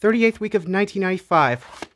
38th week of 1995.